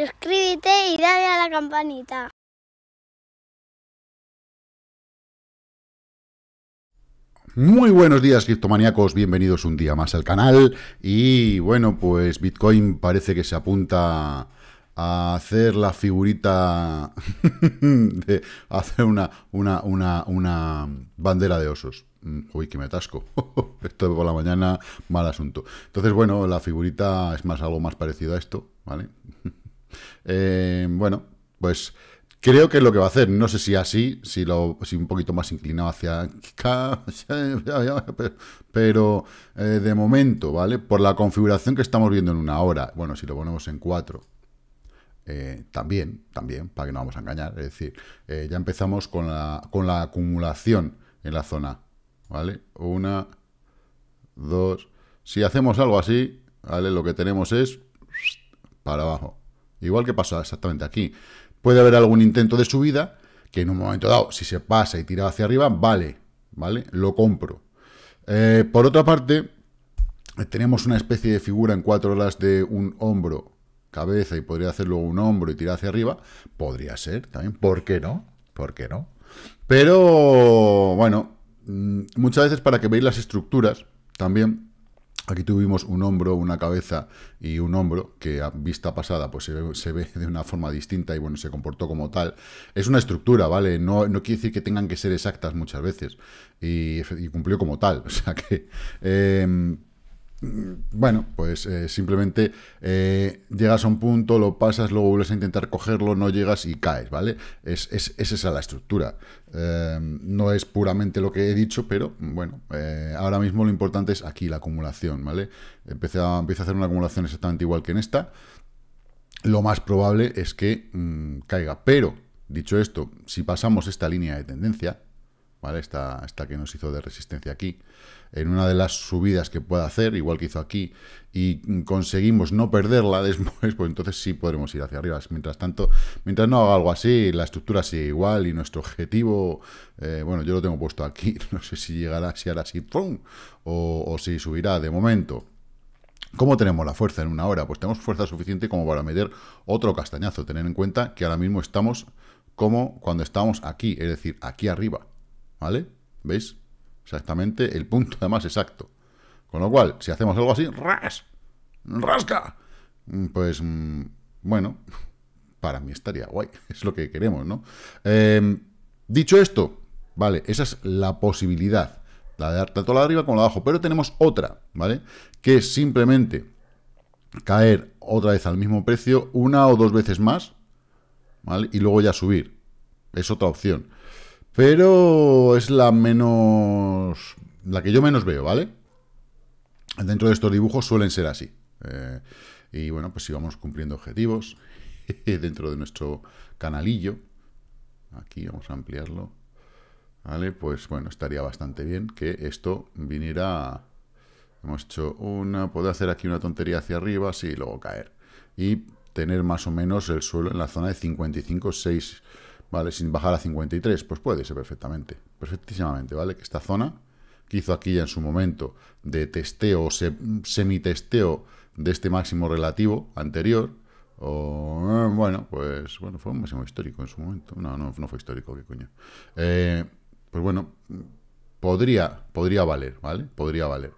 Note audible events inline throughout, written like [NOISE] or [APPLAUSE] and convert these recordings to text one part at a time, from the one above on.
suscríbete y dale a la campanita. Muy buenos días, criptomaníacos. Bienvenidos un día más al canal. Y bueno, pues Bitcoin parece que se apunta a hacer la figurita [LAUGHS] de hacer una, una, bandera de osos. Mm, uy, que me atasco. [LAUGHS] esto por la mañana, mal asunto. Entonces, bueno, la figurita es más algo más parecido a esto, ¿vale? [LAUGHS] Eh, bueno, pues creo que es lo que va a hacer. No sé si así, si, lo, si un poquito más inclinado hacia... [LAUGHS] Pero eh, de momento, ¿vale? Por la configuración que estamos viendo en una hora. Bueno, si lo ponemos en cuatro, eh, también, también, para que no vamos a engañar. Es decir, ya empezamos con la, con la acumulación en la zona. ¿Vale? Una, dos... Si hacemos algo así, ¿vale? Lo que tenemos es para abajo. Igual que pasa exactamente aquí. Puede haber algún intento de subida que en un momento dado, si se pasa y tira hacia arriba, vale, ¿vale? Lo compro. Eh, por otra parte, eh, tenemos una especie de figura en cuatro horas de un hombro, cabeza y podría hacer luego un hombro y tirar hacia arriba. Podría ser también, ¿por qué no? ¿Por qué no? Pero, bueno, mm, muchas veces para que veáis las estructuras, también Aquí tuvimos un hombro, una cabeza y un hombro, que a vista pasada pues se ve, de una forma distinta y bueno, se comportó como tal. Es una estructura, ¿vale? No, no quiere decir que tengan que ser exactas muchas veces. Y, cumplió como tal. [LAUGHS] O sea que... Em, bueno, pues eh, simplemente eh, llegas a un punto, lo pasas, luego vuelves a intentar cogerlo, no llegas y caes, ¿vale? Es, es, esa la estructura. Em, no es puramente lo que he dicho, pero bueno, eh, ahora mismo lo importante es aquí la acumulación, ¿vale? Empecé a, a hacer una acumulación exactamente igual que en esta. Lo más probable es que mm, caiga, pero dicho esto, si pasamos esta línea de tendencia, ¿vale? Esta, que nos hizo de resistencia aquí, en una de las subidas que pueda hacer, igual que hizo aquí, y conseguimos no perderla [LAUGHS] después, pues entonces sí podremos ir hacia arriba. Mientras tanto, mientras no haga algo así, la estructura sigue igual y nuestro objetivo, eh, bueno, yo lo tengo puesto aquí, [LAUGHS] no sé si llegará, si hará así, O, si subirá de momento. ¿Cómo tenemos la fuerza en una hora? Pues tenemos fuerza suficiente como para meter otro castañazo. Tener en cuenta que ahora mismo estamos como cuando estamos aquí, es decir, aquí arriba. ¿vale? ¿Veis? Exactamente el punto, más exacto. Con lo cual, si hacemos algo así, ¡ras! ¡rasca! Mm, pues, mm, bueno, para mí estaría guay, [LAUGHS] es lo que queremos, ¿no? Em, dicho esto, vale, esa es la posibilidad, la de tanto la arriba como la abajo, pero tenemos otra, ¿vale? Que es simplemente caer otra vez al mismo precio una o dos veces más, ¿vale? Y luego ya subir, es otra opción. Pero es la menos... La que yo menos veo, ¿vale? Dentro de estos dibujos suelen ser así. Eh, y bueno, pues si vamos cumpliendo objetivos [LAUGHS] dentro de nuestro canalillo. Aquí vamos a ampliarlo. ¿Vale? Pues bueno, estaría bastante bien que esto viniera... Hemos hecho una... Puedo hacer aquí una tontería hacia arriba, así, y luego caer. Y tener más o menos el suelo en la zona de 55, 6 ¿vale? Sin bajar a 53, pues puede ser perfectamente, perfectísimamente, ¿vale? Que esta zona que hizo aquí ya en su momento de testeo, semi testeo de este máximo relativo anterior, o, eh, bueno, pues bueno, fue un máximo histórico en su momento. No, no, no fue histórico, qué coño. Eh, pues bueno, podría, podría valer, ¿vale? Podría valer.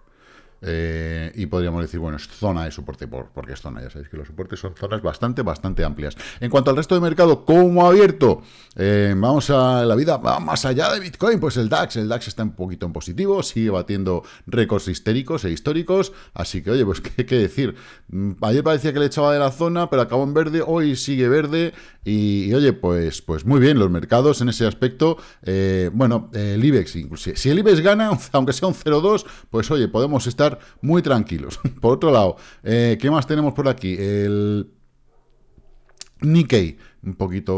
Eh, y podríamos decir, bueno, es zona de soporte, porque es zona, ya sabéis que los soportes son zonas bastante, bastante amplias. En cuanto al resto de mercado, ¿cómo ha abierto? Eh, vamos a la vida, más allá de Bitcoin, pues el DAX, el DAX está un poquito en positivo, sigue batiendo récords histéricos e históricos, así que oye, pues [LAUGHS] qué, decir, mm, ayer parecía que le echaba de la zona, pero acabó en verde, hoy sigue verde, y, oye, pues, pues muy bien, los mercados en ese aspecto, eh, bueno, el IBEX inclusive, si el IBEX gana, [LAUGHS] aunque sea un 0,2, pues oye, podemos estar muy tranquilos. [LAUGHS] por otro lado, eh, ¿qué más tenemos por aquí? El... Nikkei, un poquito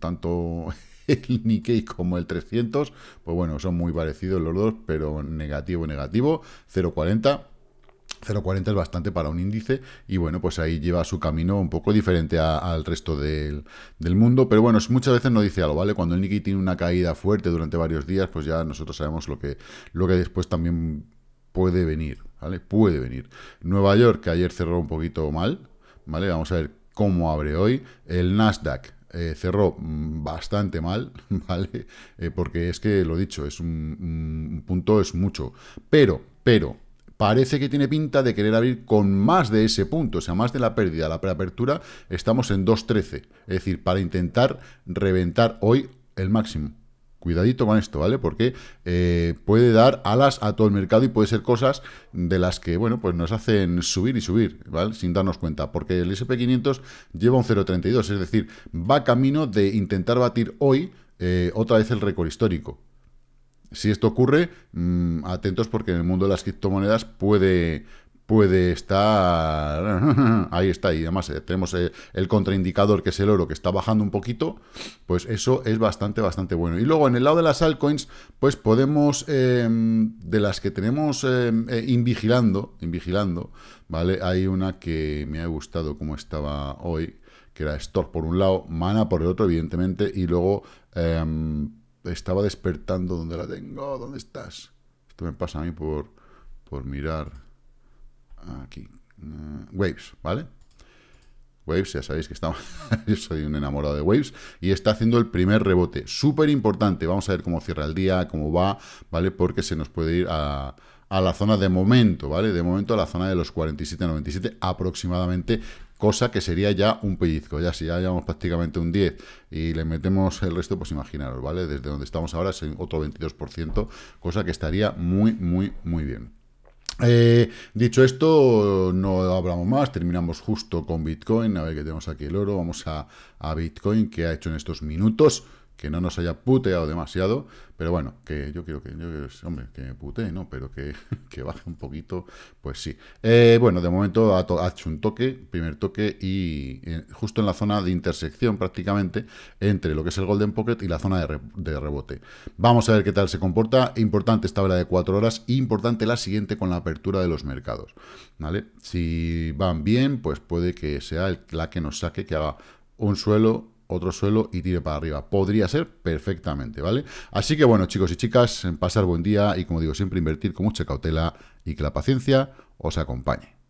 tanto [LAUGHS] el Nikkei como el 300, pues bueno, son muy parecidos los dos, pero negativo, negativo, 0,40. 0,40 es bastante para un índice y bueno, pues ahí lleva su camino un poco diferente al resto del, mundo, pero bueno, muchas veces no dice algo, ¿vale? Cuando el Nikkei tiene una caída fuerte durante varios días, pues ya nosotros sabemos lo que, lo que después también puede venir, ¿vale? Puede venir. Nueva York, que ayer cerró un poquito mal, ¿vale? Vamos a ver como abre hoy. El Nasdaq eh, cerró mm, bastante mal, [LAUGHS] ¿vale? Eh, porque es que, lo dicho, es un, un punto, es mucho. Pero, pero, parece que tiene pinta de querer abrir con más de ese punto, o sea, más de la pérdida, la preapertura, estamos en 2.13, es decir, para intentar reventar hoy el máximo. Cuidadito con esto, ¿vale? Porque eh, puede dar alas a todo el mercado y puede ser cosas de las que, bueno, pues nos hacen subir y subir, ¿vale? Sin darnos cuenta, porque el SP500 lleva un 0,32, es decir, va camino de intentar batir hoy eh, otra vez el récord histórico. Si esto ocurre, mm, atentos porque en el mundo de las criptomonedas puede puede estar... [LAUGHS] ahí está, y además eh, tenemos eh, el contraindicador que es el oro que está bajando un poquito, pues eso es bastante, bastante bueno. Y luego en el lado de las altcoins, pues podemos, em, de las que tenemos em, eh, invigilando, invigilando, ¿vale? Hay una que me ha gustado como estaba hoy, que era Store por un lado, Mana por el otro, evidentemente, y luego em, estaba despertando, donde la tengo? ¿Dónde estás? Esto me pasa a mí por, por mirar... Aquí. Eh, waves, ¿vale? Waves, ya sabéis que estamos... [LAUGHS] yo soy un enamorado de Waves. Y está haciendo el primer rebote. Súper importante. Vamos a ver cómo cierra el día, cómo va, ¿vale? Porque se nos puede ir a, la zona de momento, ¿vale? De momento a la zona de los 47,97 aproximadamente, cosa que sería ya un pellizco. Ya si ya llevamos prácticamente un 10 y le metemos el resto, pues imaginaros, ¿vale? Desde donde estamos ahora es otro 22%, cosa que estaría muy, muy, muy bien. Eh, dicho esto, no hablamos más, terminamos justo con Bitcoin, a ver que tenemos aquí el oro, vamos a, a Bitcoin que ha hecho en estos minutos, que no nos haya puteado demasiado, pero bueno, que yo quiero que, yo, hombre, que me putee, ¿no? Pero que, [LAUGHS] que baje un poquito, pues sí. Eh, bueno, de momento ha, hecho un toque, primer toque, y eh, justo en la zona de intersección prácticamente entre lo que es el Golden Pocket y la zona de, rebote. Vamos a ver qué tal se comporta. Importante esta vela de cuatro horas, importante la siguiente con la apertura de los mercados, ¿vale? Si van bien, pues puede que sea el, la que nos saque, que haga un suelo otro suelo y tire para arriba. Podría ser perfectamente, ¿vale? Así que bueno, chicos y chicas, pasar buen día y como digo, siempre invertir con mucha cautela y que la paciencia os acompañe.